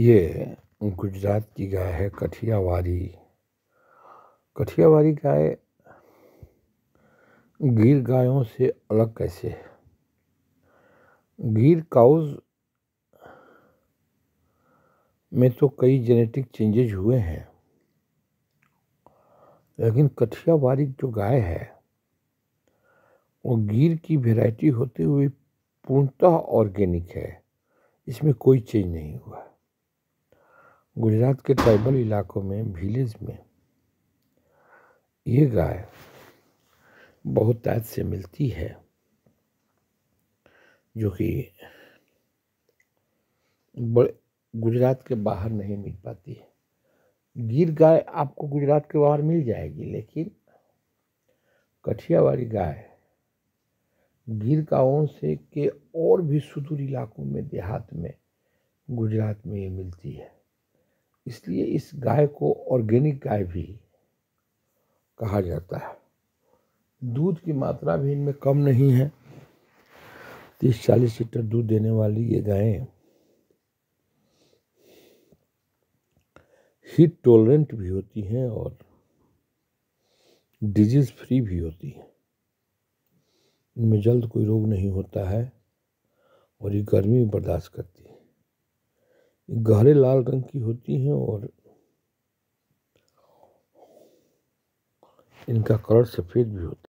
ये गुजरात की गाय है कठियावारी कठियावारी गाय गिर गायों से अलग कैसे है गिर काउज में तो कई जेनेटिक चेंजेज हुए हैं लेकिन कठियावारी जो गाय है वो गिर की वैरायटी होते हुए पूर्णतः ऑर्गेनिक है इसमें कोई चेंज नहीं हुआ गुजरात के ट्राइबल इलाकों में विलेज में ये गाय बहुत ताज से मिलती है जो कि बड़े गुजरात के बाहर नहीं मिल पाती है गिर गाय आपको गुजरात के बाहर मिल जाएगी लेकिन कठिया वाली गाय गिर गाँवों से के और भी सुदूर इलाकों में देहात में गुजरात में ये मिलती है इसलिए इस गाय को ऑर्गेनिक गाय भी कहा जाता है दूध की मात्रा भी इनमें कम नहीं है तीस चालीस लीटर दूध देने वाली ये गायें हीट टॉलरेंट भी होती हैं और डिजीज़ फ्री भी होती हैं इनमें जल्द कोई रोग नहीं होता है और ये गर्मी बर्दाश्त करती है गहरे लाल रंग की होती हैं और इनका कलर सफ़ेद भी होता है